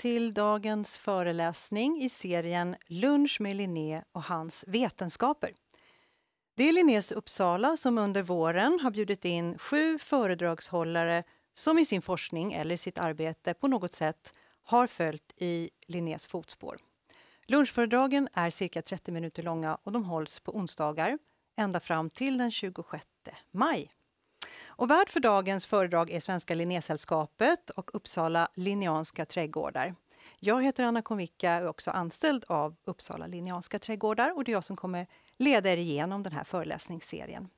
till dagens föreläsning i serien Lunch med Linné och hans vetenskaper. Det är Linnés Uppsala som under våren har bjudit in sju föredragshållare som i sin forskning eller sitt arbete på något sätt har följt i Linnés fotspår. Lunchföredragen är cirka 30 minuter långa och de hålls på onsdagar ända fram till den 26 maj. Och värd för dagens föredrag är Svenska Linnésällskapet och Uppsala Linneanska trädgårdar. Jag heter Anna Konvicka och är också anställd av Uppsala Linneanska trädgårdar och det är jag som kommer leda er igenom den här föreläsningsserien.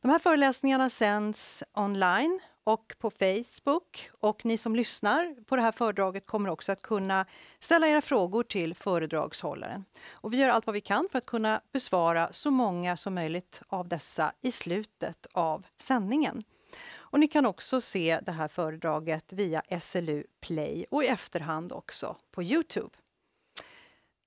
De här föreläsningarna sänds online och på Facebook. Och ni som lyssnar på det här föredraget kommer också att kunna ställa era frågor till föredragshållaren. Och vi gör allt vad vi kan för att kunna besvara så många som möjligt av dessa i slutet av sändningen. Och ni kan också se det här föredraget via SLU Play och i efterhand också på Youtube.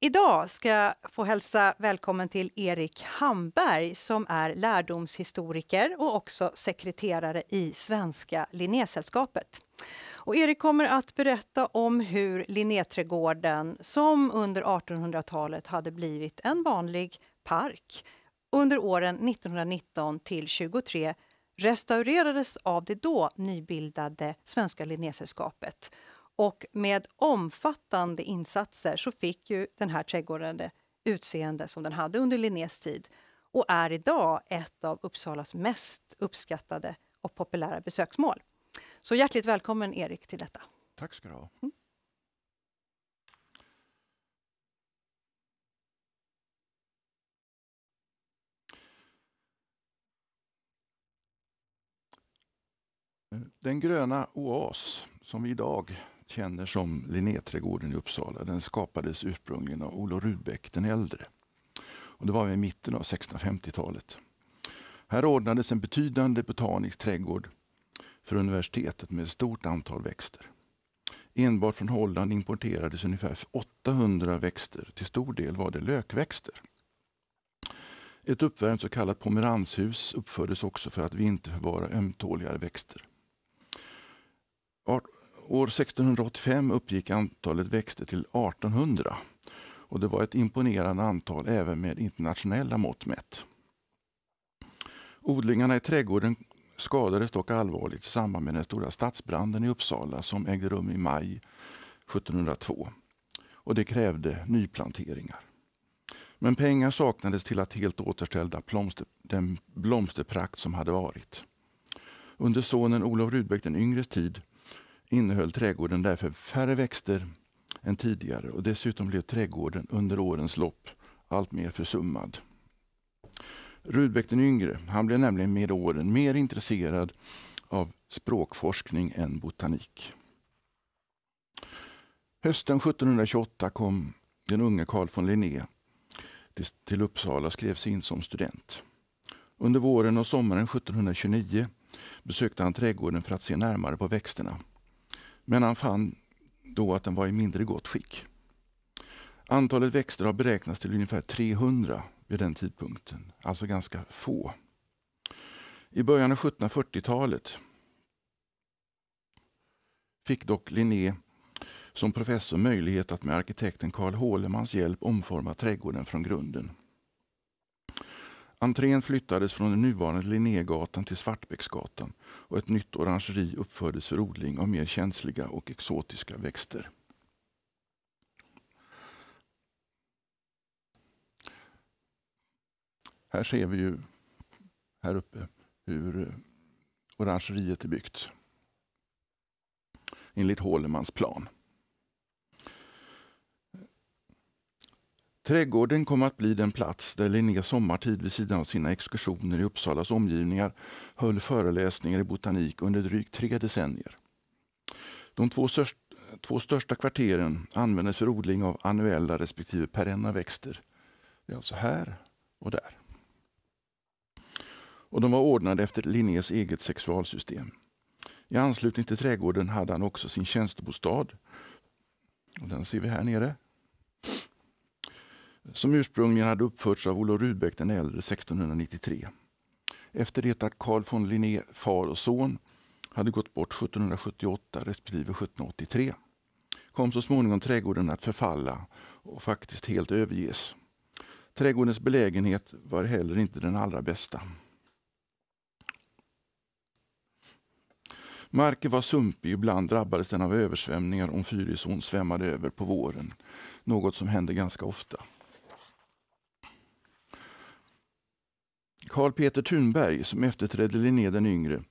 Idag ska jag få hälsa välkommen till Erik Hamberg som är lärdomshistoriker och också sekreterare i Svenska Linnésällskapet. Och Erik kommer att berätta om hur Linnéträdgården som under 1800-talet hade blivit en vanlig park under åren 1919 till 23 restaurerades av det då nybildade Svenska Linnésällskapet och med omfattande insatser så fick ju den här trädgården det utseende som den hade under Linnés tid och är idag ett av Uppsalas mest uppskattade och populära besöksmål. Så hjärtligt välkommen Erik till detta. Tack ska du ha. Mm. Eh, den gröna oas som vi idag känner som Linnéträdgården i Uppsala. Den skapades ursprungligen av Olof Rudbeck den äldre. Och det var i mitten av 1650-talet. Här ordnades en betydande botanisk trädgård för universitetet med ett stort antal växter. Enbart från Holland importerades ungefär 800 växter. Till stor del var det lökväxter. Ett uppvärmt så kallat pomeranshus uppfördes också för att vinterförvara ömtåligare växter. År 1685 uppgick antalet växter till 1800 och det var ett imponerande antal även med internationella mått mätt. Odlingarna i trädgården skadades dock allvarligt i samband med den stora stadsbranden i Uppsala som ägde rum i maj 1702 och det krävde nyplanteringar. Men pengar saknades till att helt återställa plomster, den blomsterprakt som hade varit. Under sonen Olof Rudbeck den yngres tid innehöll trädgården därför färre växter än tidigare och dessutom blev trädgården under årens lopp allt mer försummad. Rudbeck den yngre, han blev nämligen med åren mer intresserad av språkforskning än botanik. Hösten 1728 kom den unge Carl von Linné till Uppsala och skrev sig in som student. Under våren och sommaren 1729 besökte han trädgården för att se närmare på växterna. Men han fann då att den var i mindre gott skick. Antalet växter har beräknats till ungefär 300 vid den tidpunkten, alltså ganska få. I början av 1740-talet fick dock Linné som professor möjlighet att med arkitekten Carl Hålemans hjälp omforma trädgården från grunden. Entrén flyttades från den nuvarande Linnégatan till Svartbäcksgatan och ett nytt orangeri uppfördes för odling av mer känsliga och exotiska växter. Här ser vi ju här uppe hur eh, orangeriet är byggt enligt Hålemans plan. Trädgården kom att bli den plats där Linné sommartid vid sidan av sina exkursioner i Uppsalas omgivningar höll föreläsningar i botanik under drygt tre decennier. De två, störst, två största kvarteren användes för odling av annuella respektive perenna växter. Det är alltså här och där. Och de var ordnade efter Linnés eget sexualsystem. I anslutning till trädgården hade han också sin tjänstebostad. Och den ser vi här nere som ursprungligen hade uppförts av Olof Rudbeck den äldre 1693. Efter det att Carl von Linné, far och son, hade gått bort 1778 respektive 1783 kom så småningom trädgården att förfalla och faktiskt helt överges. Trädgårdens belägenhet var heller inte den allra bästa. Marken var sumpig, ibland drabbades den av översvämningar om Fyrisån svämmade över på våren, något som hände ganska ofta. Karl Peter Thunberg, som efterträdde Linné den yngre,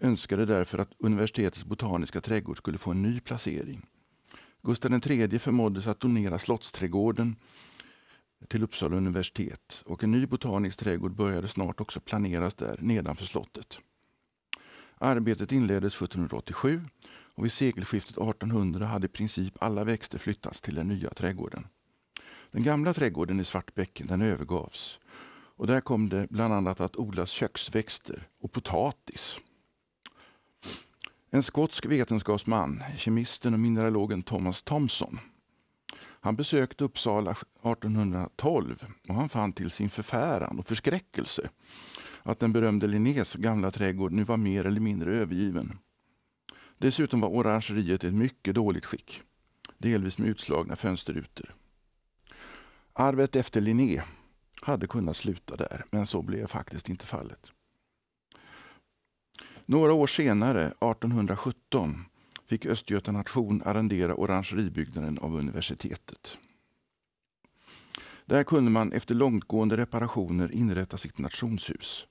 önskade därför att universitetets botaniska trädgård skulle få en ny placering. Gustav III förmåddes att donera Slottsträdgården till Uppsala universitet och en ny botanisk trädgård började snart också planeras där nedanför slottet. Arbetet inleddes 1787 och vid sekelskiftet 1800 hade i princip alla växter flyttats till den nya trädgården. Den gamla trädgården i Svartbäcken den övergavs och där kom det bland annat att odlas köksväxter och potatis. En skotsk vetenskapsman, kemisten och mineralogen Thomas Thomson, han besökte Uppsala 1812 och han fann till sin förfäran och förskräckelse att den berömde Linnés gamla trädgård nu var mer eller mindre övergiven. Dessutom var orangeriet i ett mycket dåligt skick, delvis med utslagna fönsterrutor. Arvet efter Linné hade kunnat sluta där, men så blev faktiskt inte fallet. Några år senare, 1817, fick Östgöta nation arrendera orangeribyggnaden av universitetet. Där kunde man efter långtgående reparationer inrätta sitt nationshus.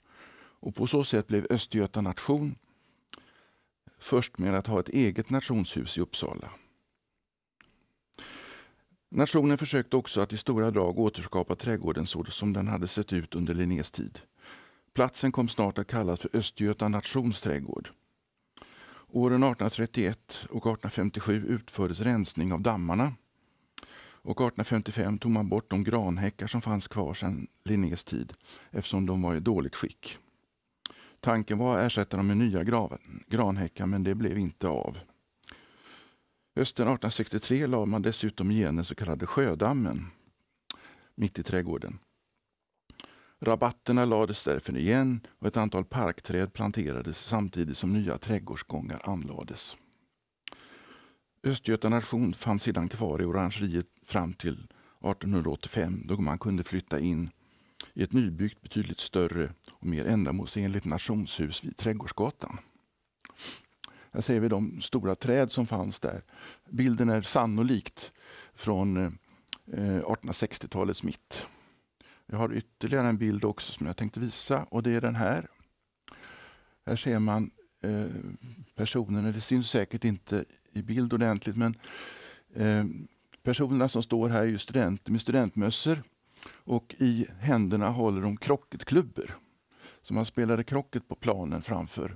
Och På så sätt blev Östgöta nation först med att ha ett eget nationshus i Uppsala. Nationen försökte också att i stora drag återskapa trädgården så som den hade sett ut under Linnés tid. Platsen kom snart att kallas för Östgöta nations trädgård. Åren 1831 och 1857 utfördes rensning av dammarna och 1855 tog man bort de granhäckar som fanns kvar sedan Linnés tid eftersom de var i dåligt skick. Tanken var att ersätta dem med nya granhäckar men det blev inte av. Hösten 1863 lade man dessutom igen den så kallade Sjödammen mitt i trädgården. Rabatterna lades därför igen och ett antal parkträd planterades samtidigt som nya trädgårdsgångar anlades. Östgöta nation fanns sedan kvar i orangeriet fram till 1885 då man kunde flytta in i ett nybyggt betydligt större och mer ändamålsenligt nationshus vid Trädgårdsgatan. Där ser vi de stora träd som fanns där. Bilden är sannolikt från 1860-talets eh, mitt. Jag har ytterligare en bild också som jag tänkte visa och det är den här. Här ser man eh, personerna, det syns säkert inte i bild ordentligt men eh, personerna som står här är studenter med studentmössor och i händerna håller de krocketklubbor. Så man spelade krocket på planen framför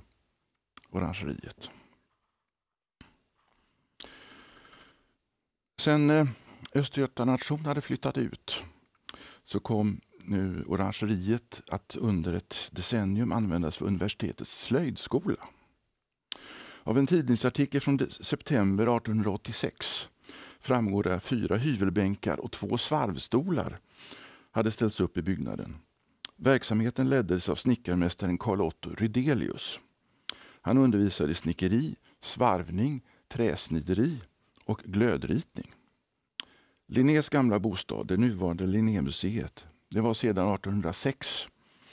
orangeriet. Sen eh, Östergötlandsnation hade flyttat ut så kom nu orangeriet att under ett decennium användas för universitetets slöjdskola. Av en tidningsartikel från september 1886 framgår det att fyra hyvelbänkar och två svarvstolar hade ställts upp i byggnaden. Verksamheten leddes av snickarmästaren Carl Otto Rydelius. Han undervisade i snickeri, svarvning, träsnideri och glödritning. Linnés gamla bostad, det nuvarande Linnémuseet, det var sedan 1806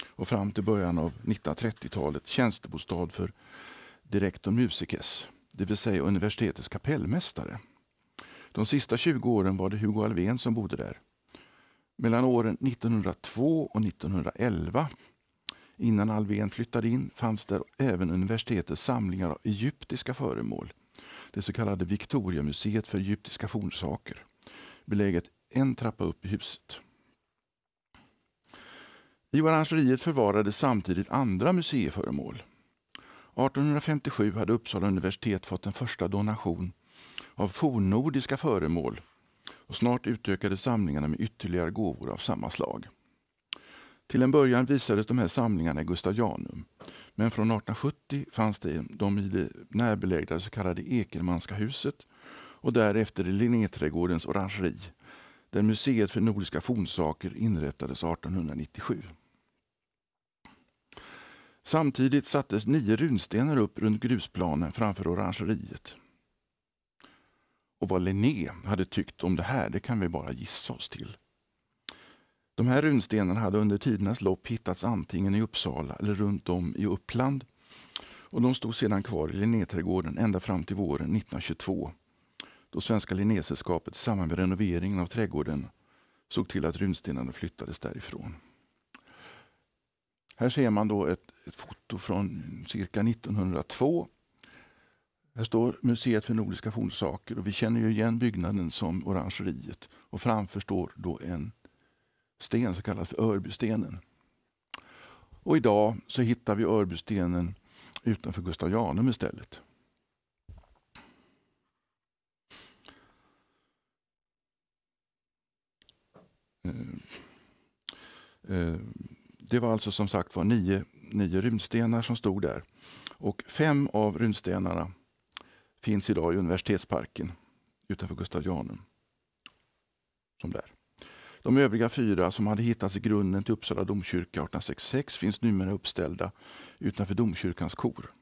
och fram till början av 1930-talet tjänstebostad för direktor musicus, det vill säga universitetets kapellmästare. De sista 20 åren var det Hugo Alfvén som bodde där. Mellan åren 1902 och 1911, innan Alfvén flyttade in, fanns där även universitetets samlingar av egyptiska föremål det så kallade Victoriamuseet för egyptiska fornsaker, beläget en trappa upp i huset. I orangeriet förvarades samtidigt andra museiföremål. 1857 hade Uppsala universitet fått en första donation av fornnordiska föremål och snart utökades samlingarna med ytterligare gåvor av samma slag. Till en början visades de här samlingarna i Gustavianum men från 1870 fanns det de i det närbelägna så kallade Ekelmanska huset och därefter i Linnéträdgårdens orangeri där Museet för nordiska fornsaker inrättades 1897. Samtidigt sattes nio runstenar upp runt grusplanen framför orangeriet. Och vad Linné hade tyckt om det här, det kan vi bara gissa oss till. De här runstenarna hade under tidernas lopp hittats antingen i Uppsala eller runt om i Uppland och de stod sedan kvar i Linnéträdgården ända fram till våren 1922 då Svenska Linnésällskapet i samband med renoveringen av trädgården såg till att runstenarna flyttades därifrån. Här ser man då ett, ett foto från cirka 1902. Här står Museet för nordiska fornsaker och vi känner ju igen byggnaden som orangeriet och framför står då en sten som kallas för Örbystenen. Och idag så hittar vi Örbystenen utanför Gustav Janum istället. Eh, eh, det var alltså som sagt var nio, nio runstenar som stod där. Och fem av runstenarna finns idag i universitetsparken utanför Gustav Janum. Som där. De övriga fyra som hade hittats i grunden till Uppsala domkyrka 1866 finns numera uppställda utanför domkyrkans kor.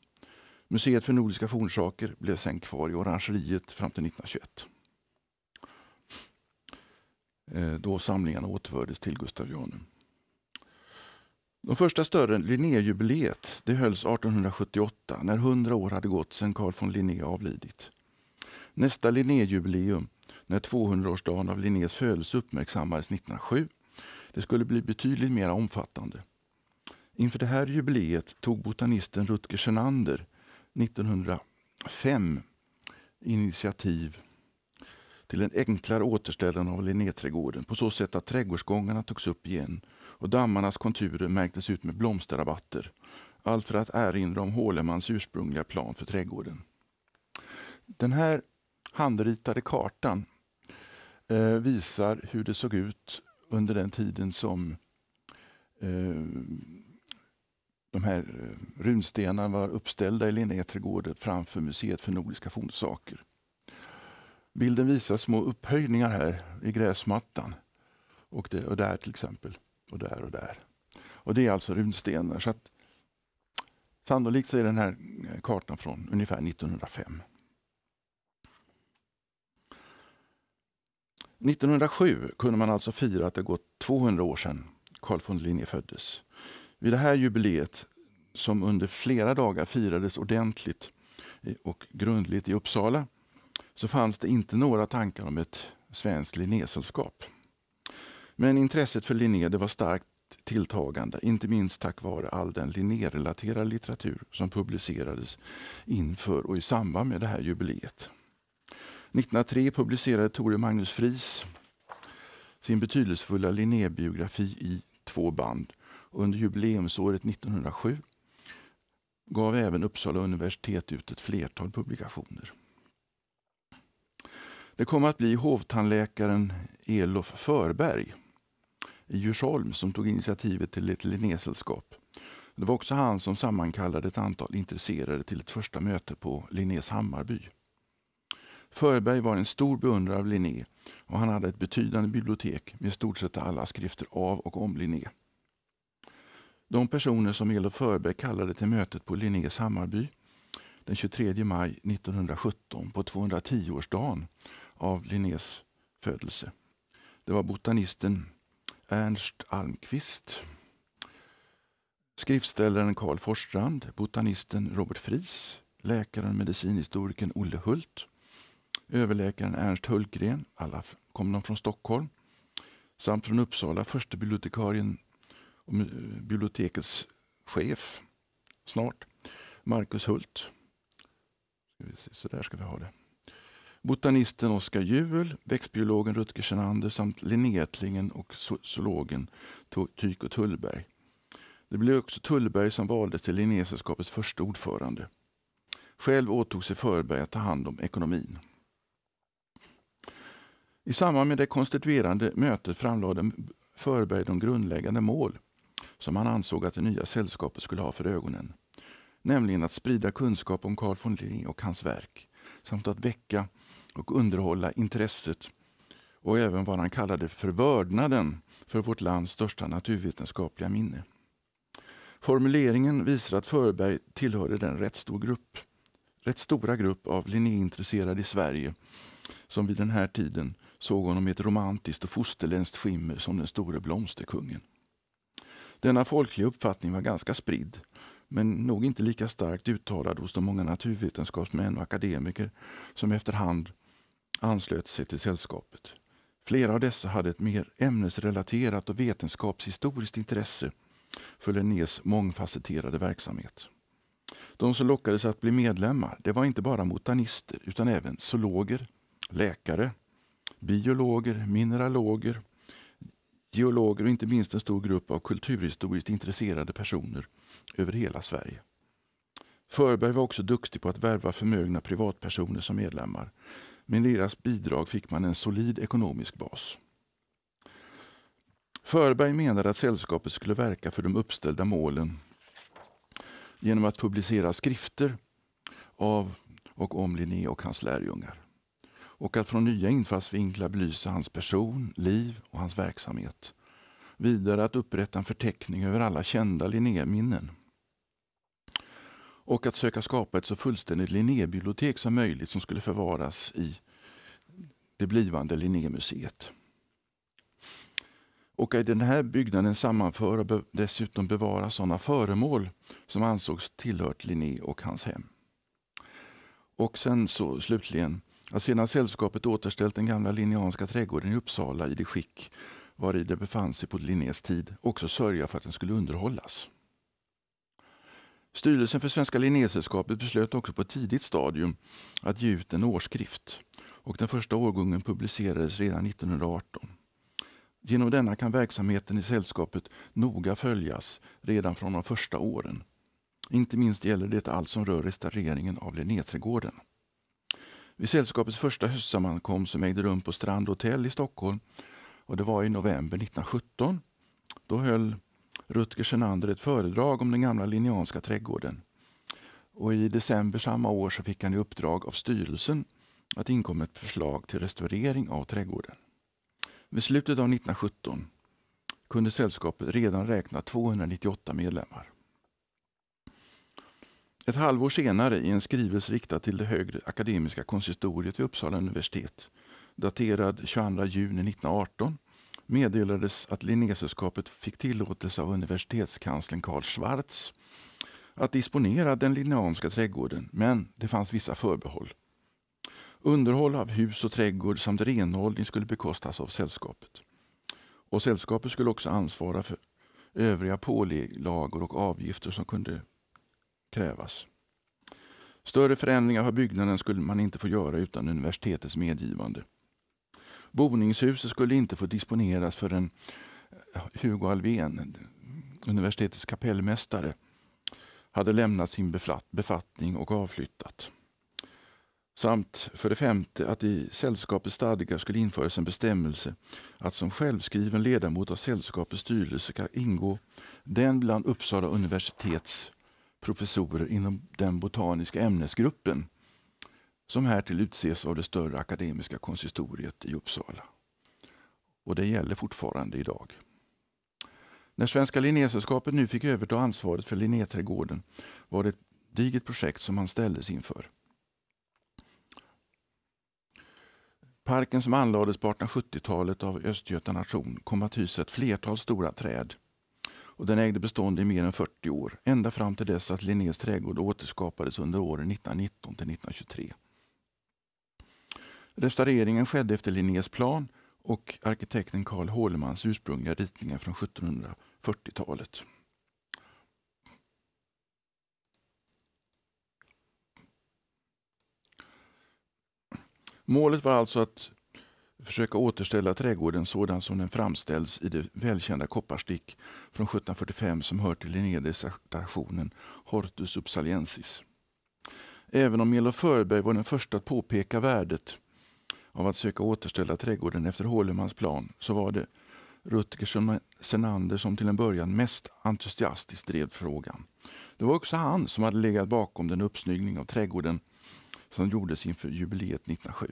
Museet för nordiska fornsaker blev sen kvar i orangeriet fram till 1921. Eh, då samlingarna återfördes till Gustav Janum. De första större Linnéjubileet det hölls 1878 när 100 år hade gått sedan Carl von Linné avlidit. Nästa Linnéjubileum när 200-årsdagen av Linnés födelse uppmärksammades 1907. Det skulle bli betydligt mer omfattande. Inför det här jubileet tog botanisten Rutger Senander 1905 initiativ till en enklare återställande av Linnéträdgården på så sätt att trädgårdsgångarna togs upp igen och dammarnas konturer märktes ut med blomsterrabatter. Allt för att erinra om Hålemans ursprungliga plan för trädgården. Den här handritade kartan eh, visar hur det såg ut under den tiden som eh, de här eh, runstenarna var uppställda i Linnéträdgården framför Museet för nordiska fornsaker. Bilden visar små upphöjningar här i gräsmattan. Och, det, och där till exempel, och där och där. Och Det är alltså runstenar. Så att, sannolikt så är den här kartan från ungefär 1905. 1907 kunde man alltså fira att det gått 200 år sedan Carl von Linné föddes. Vid det här jubileet, som under flera dagar firades ordentligt eh, och grundligt i Uppsala, så fanns det inte några tankar om ett svenskt Linnésällskap. Men intresset för Linné det var starkt tilltagande, inte minst tack vare all den linné Linnérelaterade litteratur som publicerades inför och i samband med det här jubileet. 1903 publicerade Tore Magnus Friis sin betydelsefulla Linnébiografi i två band. Under jubileumsåret 1907 gav även Uppsala universitet ut ett flertal publikationer. Det kom att bli hovtandläkaren Elof Förberg i Djursholm som tog initiativet till ett Linnésällskap. Det var också han som sammankallade ett antal intresserade till ett första möte på Linnés Hammarby. Förberg var en stor beundrare av Linné och han hade ett betydande bibliotek med i stort sett alla skrifter av och om Linné. De personer som Elof Förberg kallade till mötet på Linnés Hammarby den 23 maj 1917 på 210-årsdagen av Linnés födelse. Det var botanisten Ernst Almqvist, skriftställaren Carl Forsstrand, botanisten Robert Fries, läkaren och medicinhistorikern Olle Hult, överläkaren Ernst Hultgren, alla kom de från Stockholm, samt från Uppsala förste bibliotekarien och bibliotekets chef snart, Marcus Hult. Så där ska vi ha det. Botanisten Oskar Juel, växtbiologen Rutger Senander samt linnéättlingen och zoologen Tycho Tullberg. Det blev också Tullberg som valdes till Linnésällskapets första ordförande. Själv åtog sig Förberg att ta hand om ekonomin. I samband med det konstituerande mötet framlade Förberg de grundläggande mål som han ansåg att det nya sällskapet skulle ha för ögonen. Nämligen att sprida kunskap om Carl von Linné och hans verk samt att väcka och underhålla intresset och även vad han kallade för vördnaden för vårt lands största naturvetenskapliga minne. Formuleringen visar att Förberg tillhörde den rätt, stor grupp, rätt stora grupp av Linnéintresserade i Sverige som vid den här tiden såg honom i ett romantiskt och fosterländskt skimmer som den store blomsterkungen. Denna folkliga uppfattning var ganska spridd, men nog inte lika starkt uttalad hos de många naturvetenskapsmän och akademiker som efterhand anslöt sig till sällskapet. Flera av dessa hade ett mer ämnesrelaterat och vetenskapshistoriskt intresse för Linnés mångfacetterade verksamhet. De som lockades att bli medlemmar det var inte bara botanister utan även zoologer, läkare, biologer, mineraloger, geologer och inte minst en stor grupp av kulturhistoriskt intresserade personer över hela Sverige. Förberg var också duktig på att värva förmögna privatpersoner som medlemmar. Med deras bidrag fick man en solid ekonomisk bas. Förberg menade att sällskapet skulle verka för de uppställda målen genom att publicera skrifter av och om Linné och hans lärjungar och att från nya infallsvinklar belysa hans person, liv och hans verksamhet. Vidare att upprätta en förteckning över alla kända Linnéminnen. Och att söka skapa ett så fullständigt Linnébibliotek som möjligt som skulle förvaras i det blivande Linnémuseet. Och i den här byggnaden sammanföra och dessutom bevara sådana föremål som ansågs tillhört Linné och hans hem. Och sen så slutligen att sedan sällskapet återställt den gamla linneanska trädgården i Uppsala i det skick var i det befann sig på Linnés tid, också sörja för att den skulle underhållas. Styrelsen för Svenska Linnésällskapet beslöt också på ett tidigt stadium att ge ut en årsskrift och den första årgången publicerades redan 1918. Genom denna kan verksamheten i sällskapet noga följas redan från de första åren. Inte minst gäller det allt som rör restaureringen av Linnéträdgården vid sällskapets första höstsammankomst som ägde rum på Strand hotell i Stockholm och det var i november 1917. Då höll Rutger Senander ett föredrag om den gamla Linneanska trädgården. Och I december samma år så fick han i uppdrag av styrelsen att inkomma ett förslag till restaurering av trädgården. Vid slutet av 1917 kunde sällskapet redan räkna 298 medlemmar. Ett halvår senare, i en skrivelse riktad till det högre akademiska konsistoriet vid Uppsala universitet, daterad 22 juni 1918, meddelades att Linnésällskapet fick tillåtelse av universitetskanslern Karl Schwarz att disponera den Linneanska trädgården, men det fanns vissa förbehåll. Underhåll av hus och trädgård samt renhållning skulle bekostas av sällskapet. Och Sällskapet skulle också ansvara för övriga pålagor och avgifter som kunde krävas. Större förändringar av byggnaden skulle man inte få göra utan universitetets medgivande. Boningshuset skulle inte få disponeras förrän eh, Hugo Alfvén, universitetets kapellmästare, hade lämnat sin befattning och avflyttat. Samt för det femte att i sällskapets stadgar skulle införas en bestämmelse att som självskriven ledamot av sällskapets styrelse ska ingå den bland Uppsala universitets professorer inom den botaniska ämnesgruppen som härtill utses av det större akademiska konsistoriet i Uppsala. Och det gäller fortfarande idag. När Svenska Linnésällskapet nu fick överta ansvaret för Linnéträdgården var det ett digert projekt som han ställdes inför. Parken som anlades på 1870-talet av Östgöta nation kom att hysa ett flertal stora träd och den ägde bestånd i mer än 40 år, ända fram till dess att Linnés trädgård återskapades under åren 1919 till 1923. Restaureringen skedde efter Linnés plan och arkitekten Carl Hålemans ursprungliga ritningar från 1740-talet. Målet var alltså att försöka återställa trädgården sådan som den framställs i det välkända kopparstick från 1745 som hör till Linnédissertationen Hortus Uppsaliensis. Även om Elof Förberg var den första att påpeka värdet av att söka återställa trädgården efter Hålemans plan så var det Rutger Senander som till en början mest entusiastiskt drev frågan. Det var också han som hade legat bakom den uppsnyggning av trädgården som gjordes inför jubileet 1907.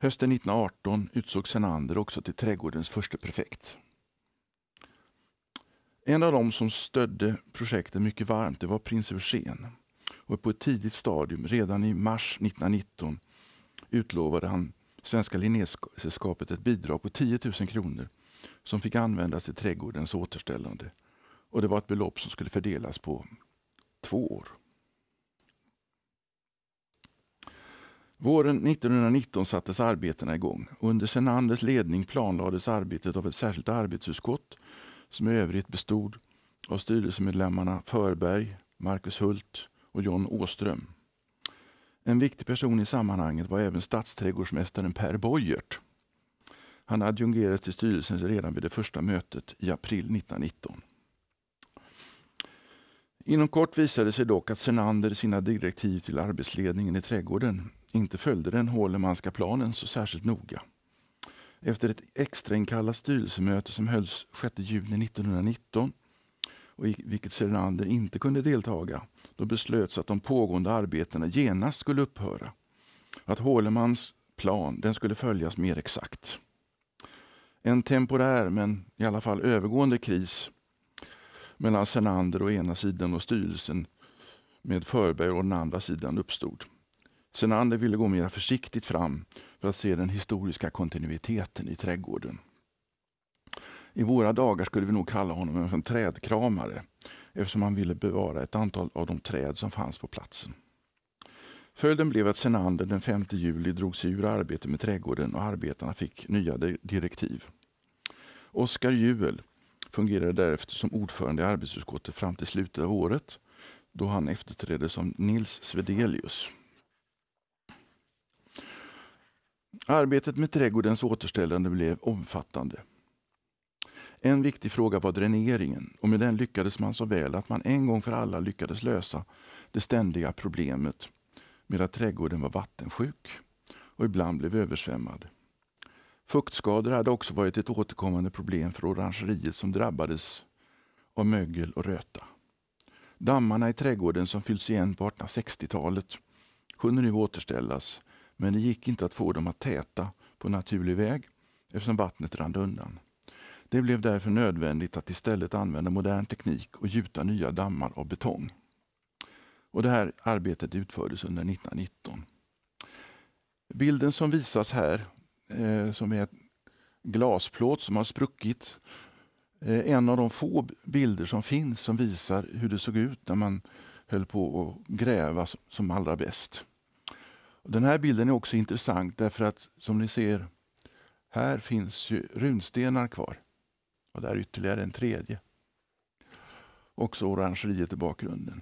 Hösten 1918 utsågs Senander också till trädgårdens förste prefekt. En av dem som stödde projektet mycket varmt det var prins Eugen. Och på ett tidigt stadium, redan i mars 1919, utlovade han Svenska Linnésällskapet ett bidrag på 10 000 kronor som fick användas till trädgårdens återställande. Och Det var ett belopp som skulle fördelas på två år. Våren 1919 sattes arbetena igång. Under Senanders ledning planlades arbetet av ett särskilt arbetsutskott som i övrigt bestod av styrelsemedlemmarna Förberg, Marcus Hult och John Åström. En viktig person i sammanhanget var även stadsträdgårdsmästaren Per Boyert. Han adjungerades till styrelsen redan vid det första mötet i april 1919. Inom kort visade sig dock att Senander i sina direktiv till arbetsledningen i trädgården inte följde den Hålemanska planen så särskilt noga. Efter ett extrainkallat styrelsemöte som hölls 6 juni 1919 och i vilket Serenander inte kunde deltaga, då beslöts att de pågående arbetena genast skulle upphöra. Att Hålemans plan den skulle följas mer exakt. En temporär men i alla fall övergående kris mellan Senander å ena sidan och styrelsen med Förberg å den andra sidan uppstod. Senander ville gå mera försiktigt fram för att se den historiska kontinuiteten i trädgården. I våra dagar skulle vi nog kalla honom en trädkramare eftersom han ville bevara ett antal av de träd som fanns på platsen. Följden blev att Senander den 5 juli drog sig ur arbetet med trädgården och arbetarna fick nya direktiv. Oskar Juel fungerade därefter som ordförande i arbetsutskottet fram till slutet av året då han efterträddes av Nils Svedelius. Arbetet med trädgårdens återställande blev omfattande. En viktig fråga var dräneringen och med den lyckades man så väl att man en gång för alla lyckades lösa det ständiga problemet med att trädgården var vattensjuk och ibland blev översvämmad. Fuktskador hade också varit ett återkommande problem för orangeriet som drabbades av mögel och röta. Dammarna i trädgården som fyllts igen på 1860-talet kunde nu återställas men det gick inte att få dem att täta på naturlig väg eftersom vattnet rann undan. Det blev därför nödvändigt att istället använda modern teknik och gjuta nya dammar av betong. Och det här arbetet utfördes under 1919. Bilden som visas här, eh, som är en glasplåt som har spruckit, eh, en av de få bilder som finns som visar hur det såg ut när man höll på att gräva som allra bäst. Den här bilden är också intressant därför att som ni ser, här finns ju runstenar kvar. Och där ytterligare en tredje. Också orangeriet i bakgrunden.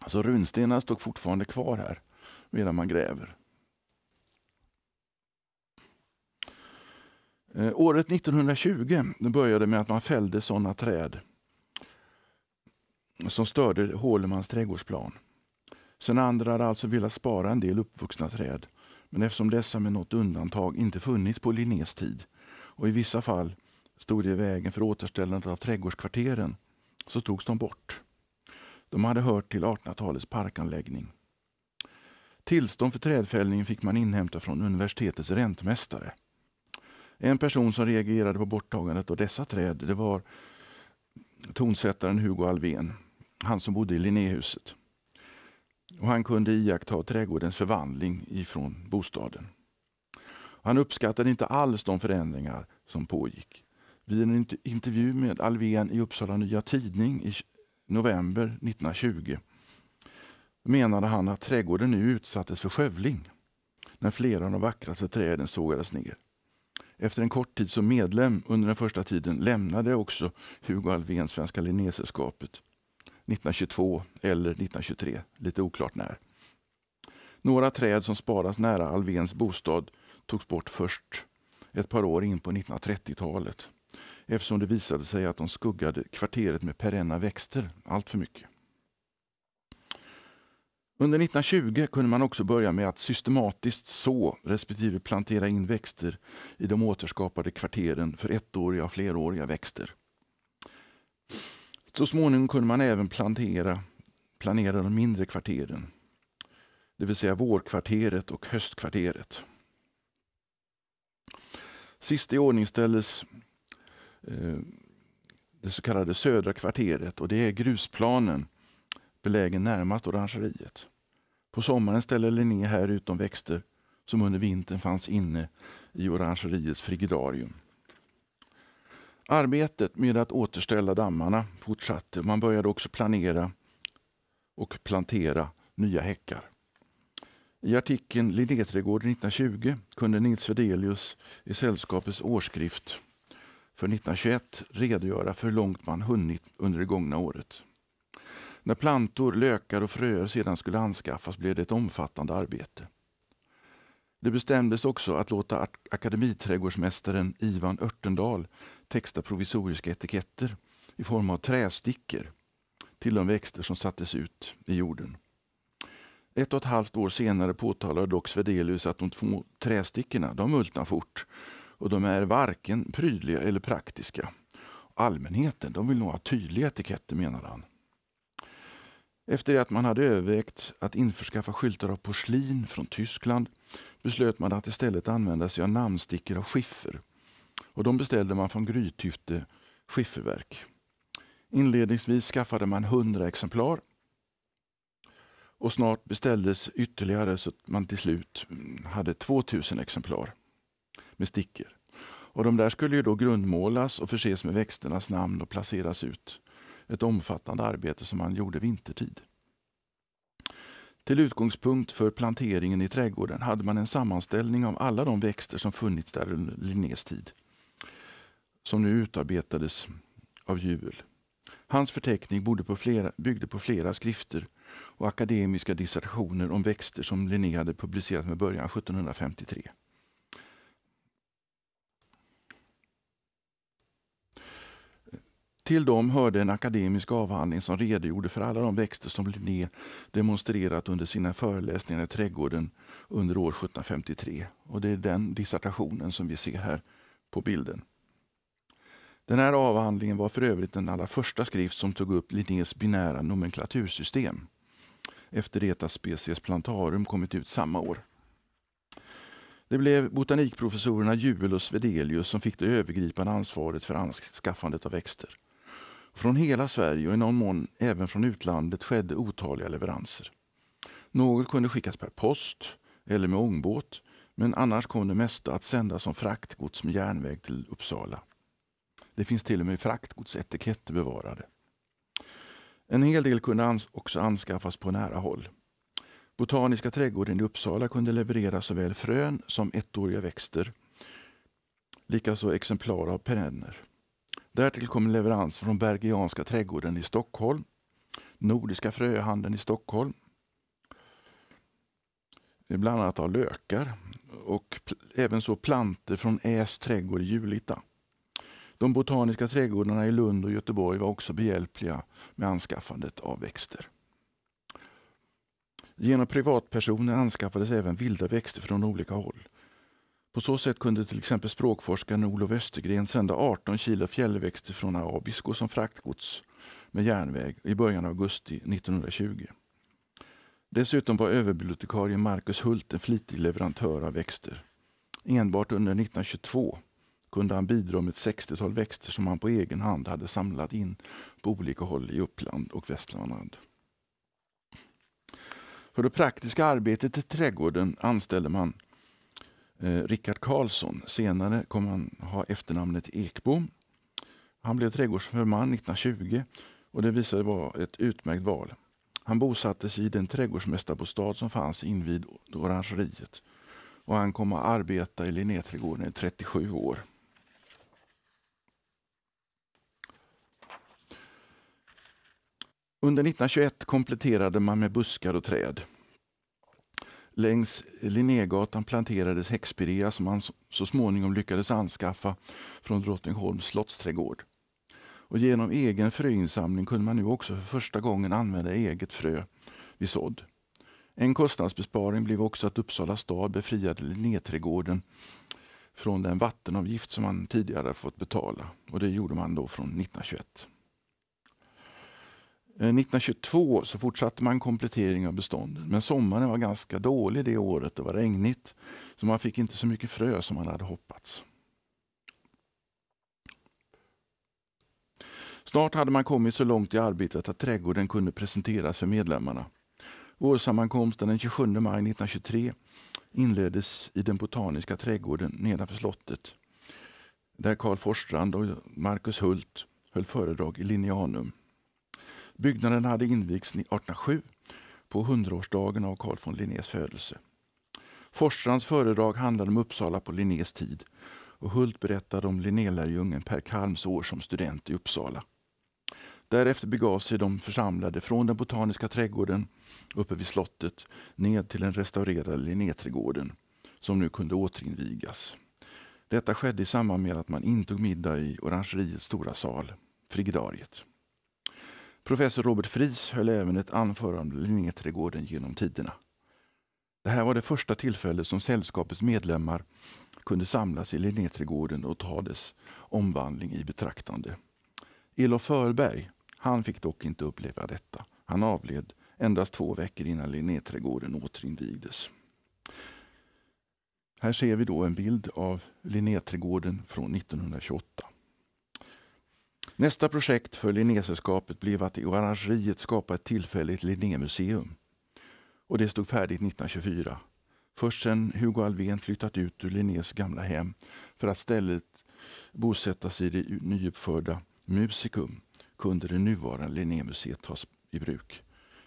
Alltså runstenar står fortfarande kvar här medan man gräver. Eh, året 1920 började med att man fällde sådana träd som störde Hålemans trädgårdsplan. Sen andra hade alltså velat spara en del uppvuxna träd, men eftersom dessa med något undantag inte funnits på Linnés tid och i vissa fall stod i vägen för återställandet av trädgårdskvarteren, så togs de bort. De hade hört till 1800-talets parkanläggning. Tillstånd för trädfällningen fick man inhämta från universitetets räntmästare. En person som reagerade på borttagandet av dessa träd det var tonsättaren Hugo Alvén, han som bodde i Linnéhuset och han kunde iaktta trädgårdens förvandling ifrån bostaden. Han uppskattade inte alls de förändringar som pågick. Vid en intervju med Alvén i Uppsala Nya Tidning i november 1920 menade han att trädgården nu utsattes för skövling när flera av de vackraste träden sågades ner. Efter en kort tid som medlem under den första tiden lämnade också Hugo Alvén Svenska Linnésällskapet 1922 eller 1923, lite oklart när. Några träd som sparas nära Alvens bostad togs bort först, ett par år in på 1930-talet eftersom det visade sig att de skuggade kvarteret med perenna växter allt för mycket. Under 1920 kunde man också börja med att systematiskt så respektive plantera in växter i de återskapade kvarteren för ettåriga och fleråriga växter. Så småningom kunde man även plantera, planera de mindre kvarteren, det vill säga vårkvarteret och höstkvarteret. Sist i ordning ställdes eh, det så kallade södra kvarteret och det är grusplanen belägen närmast orangeriet. På sommaren ställde Linné här ut de växter som under vintern fanns inne i orangeriets frigidarium. Arbetet med att återställa dammarna fortsatte. Man började också planera och plantera nya häckar. I artikeln Linnéträdgården 1920 kunde Nils Fedelius i Sällskapets årsskrift för 1921 redogöra för hur långt man hunnit under det gångna året. När plantor, lökar och fröer sedan skulle anskaffas blev det ett omfattande arbete. Det bestämdes också att låta akademiträdgårdsmästaren Ivan Örtendahl texta provisoriska etiketter i form av trästickor till de växter som sattes ut i jorden. Ett och ett halvt år senare påtalade dock Svedelius att de två trästickorna de multnar fort och de är varken prydliga eller praktiska. Allmänheten de vill nog ha tydliga etiketter menade han. Efter det att man hade övervägt att införskaffa skyltar av porslin från Tyskland beslöt man att istället använda sig av namnstickor av skiffer och de beställde man från Grythyfte skifferverk. Inledningsvis skaffade man 100 exemplar och snart beställdes ytterligare så att man till slut mm, hade 2000 exemplar med stickor. Och de där skulle ju då grundmålas och förses med växternas namn och placeras ut. Ett omfattande arbete som man gjorde vintertid. Till utgångspunkt för planteringen i trädgården hade man en sammanställning av alla de växter som funnits där under Linnés tid som nu utarbetades av Juel. Hans förteckning byggde på, flera, byggde på flera skrifter och akademiska dissertationer om växter som Linné hade publicerat med början 1753. Till dem hörde en akademisk avhandling som redogjorde för alla de växter som Linné demonstrerat under sina föreläsningar i trädgården under år 1753. Och Det är den dissertationen som vi ser här på bilden. Den här avhandlingen var för övrigt den allra första skrift som tog upp Linnés binära nomenklatursystem. Efter det att Species plantarum kommit ut samma år. Det blev botanikprofessorerna Juel och Svedelius som fick det övergripande ansvaret för anskaffandet av växter. Från hela Sverige och i någon mån även från utlandet skedde otaliga leveranser. Något kunde skickas per post eller med ångbåt men annars kom det mesta att sändas som fraktgods med järnväg till Uppsala. Det finns till och med fraktgodsetiketter bevarade. En hel del kunde också anskaffas på nära håll. Botaniska trädgården i Uppsala kunde leverera såväl frön som ettåriga växter, likaså exemplar av perenner. Därtill kom leverans från Bergianska trädgården i Stockholm, Nordiska fröhandeln i Stockholm, bland annat av lökar och även så planter från Äs trädgård i Julita. De botaniska trädgårdarna i Lund och Göteborg var också behjälpliga med anskaffandet av växter. Genom privatpersoner anskaffades även vilda växter från olika håll. På så sätt kunde till exempel språkforskaren Olof Östergren sända 18 kilo fjällväxter från Abisko som fraktgods med järnväg i början av augusti 1920. Dessutom var överbibliotekarie Marcus Hult en flitig leverantör av växter. Enbart under 1922 kunde han bidra med ett 60-tal växter som han på egen hand hade samlat in på olika håll i Uppland och Västmanland. För det praktiska arbetet i trädgården anställde man eh, Rickard Karlsson. Senare kom han ha efternamnet Ekbom. Han blev trädgårdsförman 1920 och det visade sig vara ett utmärkt val. Han bosatte sig i den trädgårdsmästarbostad som fanns invid orangeriet och han kom att arbeta i Linnéträdgården i 37 år. Under 1921 kompletterade man med buskar och träd. Längs Linnégatan planterades häxpirea som man så småningom lyckades anskaffa från Drottningholms slottsträdgård. Och genom egen fröinsamling kunde man nu också för första gången använda eget frö vid sådd. En kostnadsbesparing blev också att Uppsala stad befriade Linnéträdgården från den vattenavgift som man tidigare fått betala. Och Det gjorde man då från 1921. 1922 eh, så fortsatte man komplettering av bestånden men sommaren var ganska dålig det året. Det var regnigt så man fick inte så mycket frö som man hade hoppats. Snart hade man kommit så långt i arbetet att trädgården kunde presenteras för medlemmarna. Vårsammankomsten den 27 maj 1923 inleddes i den botaniska trädgården nedanför slottet där Karl Forsstrand och Marcus Hult höll föredrag i Linneanum. Byggnaden hade invigts 1807 på 100-årsdagen av Carl von Linnés födelse. Forsstrands föredrag handlade om Uppsala på Linnés tid och Hult berättade om Linnélärjungen Per Kalms år som student i Uppsala. Därefter begav sig de församlade från den botaniska trädgården uppe vid slottet ned till den restaurerade Linnéträdgården som nu kunde återinvigas. Detta skedde i samband med att man intog middag i orangeriets stora sal, frigidariet. Professor Robert Fries höll även ett anförande om Linnéträdgården genom tiderna. Det här var det första tillfället som sällskapets medlemmar kunde samlas i Linnéträdgården och ta dess omvandling i betraktande. Elof Förberg, han fick dock inte uppleva detta. Han avled endast två veckor innan Linnéträdgården återinvigdes. Här ser vi då en bild av Linnéträdgården från 1928. Nästa projekt för Linnésällskapet blev att i orangeriet skapa ett tillfälligt Linnémuseum. Och det stod färdigt 1924. Först sedan Hugo Alfvén flyttat ut ur Linnés gamla hem för att stället bosätta sig i det nyuppförda Musikum kunde det nuvarande Linnémuseet tas i bruk.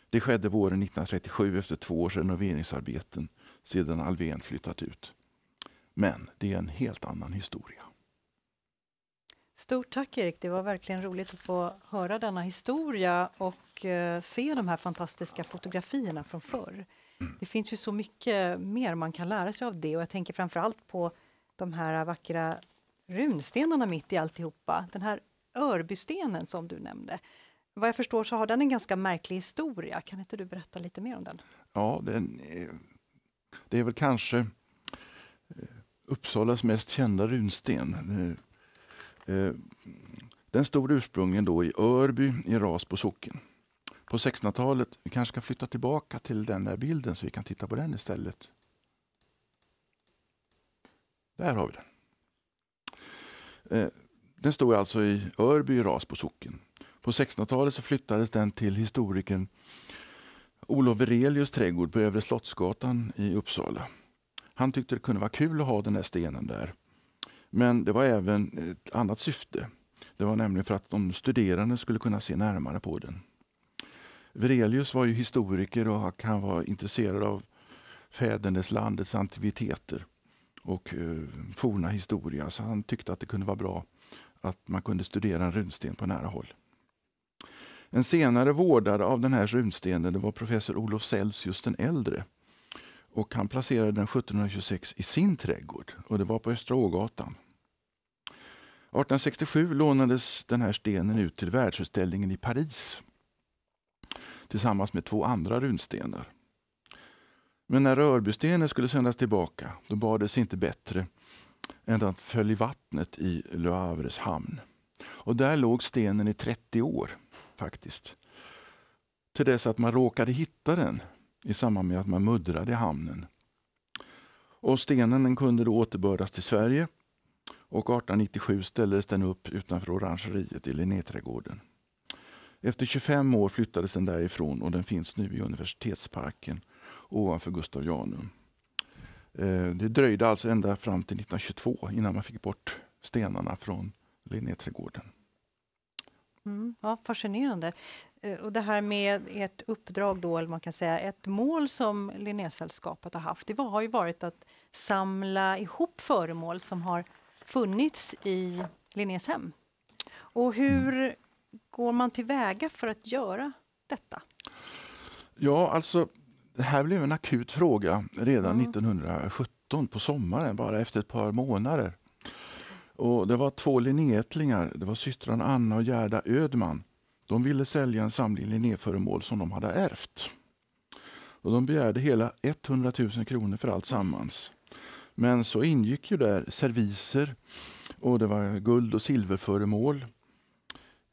Det skedde våren 1937 efter två års renoveringsarbeten sedan Alfvén flyttat ut. Men det är en helt annan historia. Stort tack Erik, det var verkligen roligt att få höra denna historia och eh, se de här fantastiska fotografierna från förr. Det finns ju så mycket mer man kan lära sig av det och jag tänker framförallt på de här vackra runstenarna mitt i alltihopa. Den här Örbystenen som du nämnde. Vad jag förstår så har den en ganska märklig historia. Kan inte du berätta lite mer om den? Ja, den är, det är väl kanske eh, Uppsalas mest kända runsten. Eh, Eh, den stod ursprungligen då i Örby i Rasbo socken. På 1600-talet, vi kanske ska flytta tillbaka till den där bilden så vi kan titta på den istället. Där har vi den. Eh, den stod alltså i Örby i Rasbo socken. På 1600-talet så flyttades den till historikern Olof Verelius trädgård på Övre Slottsgatan i Uppsala. Han tyckte det kunde vara kul att ha den här stenen där. Men det var även ett annat syfte. Det var nämligen för att de studerande skulle kunna se närmare på den. Verelius var ju historiker och han var intresserad av fäderneslandets antikviteter och eh, forna historia. Så han tyckte att det kunde vara bra att man kunde studera en runsten på nära håll. En senare vårdare av den här runstenen det var professor Olof Celsius den äldre och han placerade den 1726 i sin trädgård och det var på Östra Ågatan. 1867 lånades den här stenen ut till världsutställningen i Paris tillsammans med två andra runstenar. Men när Örbystenen skulle sändas tillbaka, då bades inte bättre än att föll i vattnet i Le Havres hamn. Och där låg stenen i 30 år faktiskt. Till dess att man råkade hitta den i samband med att man muddrade i hamnen. Och stenen den kunde då återbördas till Sverige och 1897 ställdes den upp utanför orangeriet i Linnéträdgården. Efter 25 år flyttades den därifrån och den finns nu i universitetsparken ovanför Gustav Janum. Eh, det dröjde alltså ända fram till 1922 innan man fick bort stenarna från Linnéträdgården. Mm, ja, fascinerande. Eh, och det här med ert uppdrag då, eller man kan säga ett mål som Linnésällskapet har haft, det har ju varit att samla ihop föremål som har funnits i Linnés hem. Och hur mm. går man tillväga för att göra detta? Ja, alltså det här blev en akut fråga redan mm. 1917 på sommaren, bara efter ett par månader. Och det var två Linnéättlingar, det var systrarna Anna och Gerda Ödman, de ville sälja en samling Linnéföremål som de hade ärvt. Och de begärde hela 100 000 kronor för allt sammans. Men så ingick ju där serviser och det var guld och silverföremål.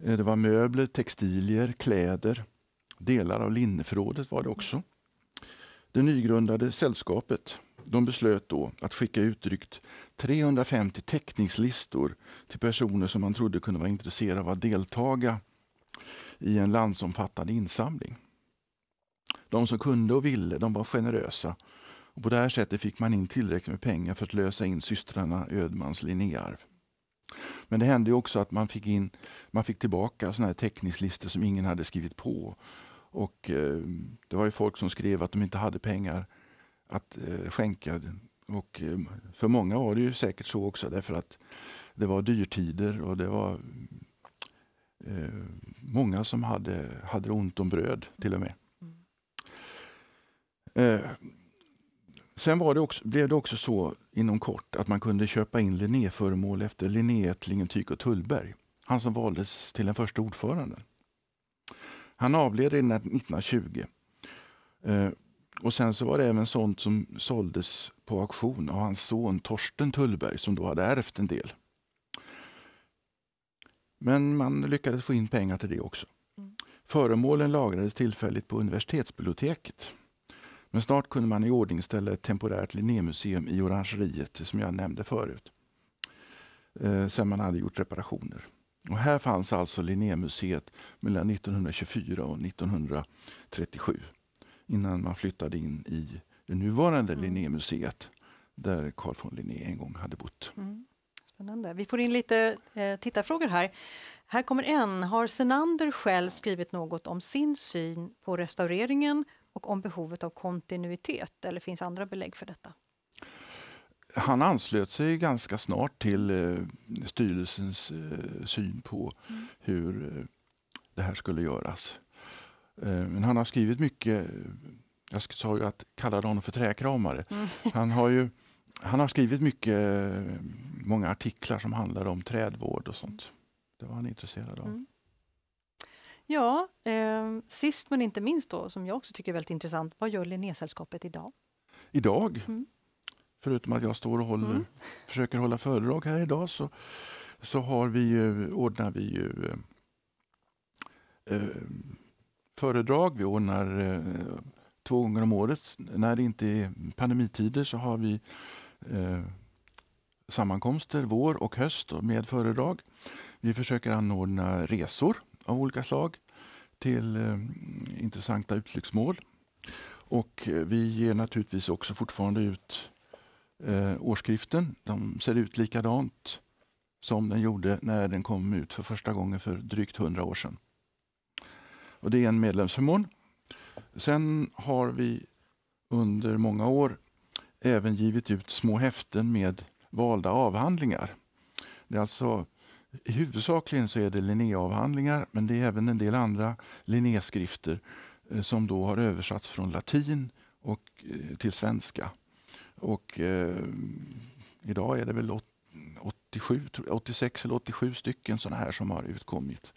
Eh, det var möbler, textilier, kläder. Delar av linneförrådet var det också. Det nygrundade sällskapet de beslöt då att skicka ut drygt 350 teckningslistor till personer som man trodde kunde vara intresserade av att deltaga i en landsomfattande insamling. De som kunde och ville, de var generösa. Och på det här sättet fick man in tillräckligt med pengar för att lösa in systrarna Ödmans Linnéarv. Men det hände också att man fick, in, man fick tillbaka såna här teckningslistor som ingen hade skrivit på. Och eh, Det var ju folk som skrev att de inte hade pengar att eh, skänka. Och eh, För många var det ju säkert så också därför att det var dyrtider och det var Eh, många som hade, hade ont om bröd till och med. Mm. Eh, sen det också, blev det också så inom kort att man kunde köpa in Linnéföremål efter Linnéättlingen Tycho Tullberg. Han som valdes till den första ordföranden. Han avled redan 1920. Eh, och Sen så var det även sånt som såldes på auktion av hans son Torsten Tullberg som då hade ärvt en del. Men man lyckades få in pengar till det också. Mm. Föremålen lagrades tillfälligt på universitetsbiblioteket. Men snart kunde man iordningställa ett temporärt Linnémuseum i orangeriet som jag nämnde förut. Eh, sen man hade gjort reparationer. Och här fanns alltså Linnémuseet mellan 1924 och 1937. Innan man flyttade in i det nuvarande mm. Linnémuseet där Carl von Linné en gång hade bott. Mm. Spännande. Vi får in lite eh, tittarfrågor här. Här kommer en. Har Senander själv skrivit något om sin syn på restaureringen och om behovet av kontinuitet, eller finns andra belägg för detta? Han anslöt sig ganska snart till eh, styrelsens eh, syn på mm. hur eh, det här skulle göras. Eh, men han har skrivit mycket. Jag sa ju att kallade honom för träkramare. Mm. Han har ju han har skrivit mycket, många artiklar som handlar om trädvård och sånt. Det var han intresserad av. Mm. Ja, eh, sist men inte minst då, som jag också tycker är väldigt intressant, vad gör Linnésällskapet idag? Idag? Mm. Förutom att jag står och håller, mm. försöker hålla föredrag här idag så, så har vi ju, ordnar vi ju eh, eh föredrag, vi ordnar eh, två gånger om året. När det inte är pandemitider så har vi eh, sammankomster vår och höst med föredrag. Vi försöker anordna resor av olika slag till eh, intressanta utflyktsmål. Och eh, vi ger naturligtvis också fortfarande ut eh, årskriften. De ser ut likadant som den gjorde när den kom ut för första gången för drygt hundra år sedan. Och det är en medlemsförmån. Sen har vi under många år även givit ut små häften med valda avhandlingar. Det är alltså Huvudsakligen så är det Linnéavhandlingar men det är även en del andra Linnéskrifter eh, som då har översatts från latin och eh, till svenska. Och eh, idag är det väl 87, 86 eller 87 stycken sådana här som har utkommit.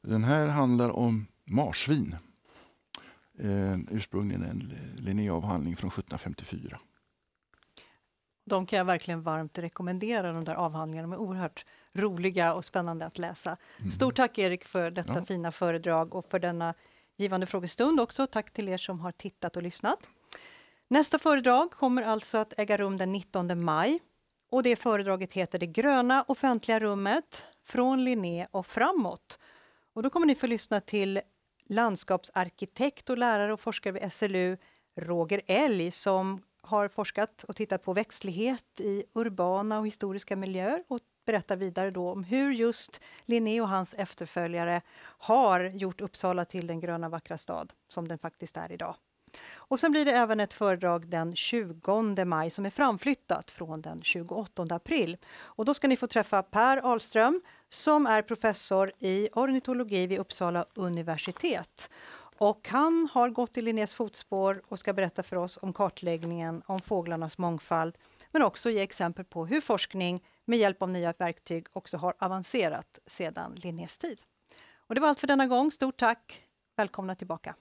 Den här handlar om marsvin. Eh, ursprungligen en Linnéavhandling från 1754. De kan jag verkligen varmt rekommendera, de där avhandlingarna. De är oerhört roliga och spännande att läsa. Mm. Stort tack Erik för detta ja. fina föredrag och för denna givande frågestund också. Tack till er som har tittat och lyssnat. Nästa föredrag kommer alltså att äga rum den 19 maj och det föredraget heter Det gröna offentliga rummet från Linné och framåt. Och då kommer ni få lyssna till landskapsarkitekt och lärare och forskare vid SLU, Roger Elg, som har forskat och tittat på växtlighet i urbana och historiska miljöer och berättar vidare då om hur just Linné och hans efterföljare har gjort Uppsala till den gröna vackra stad som den faktiskt är idag. Och sen blir det även ett föredrag den 20 maj som är framflyttat från den 28 april. Och då ska ni få träffa Per Ahlström som är professor i ornitologi vid Uppsala universitet. Och han har gått i Linnés fotspår och ska berätta för oss om kartläggningen, om fåglarnas mångfald, men också ge exempel på hur forskning med hjälp av nya verktyg också har avancerat sedan Linnés tid. Och det var allt för denna gång. Stort tack! Välkomna tillbaka!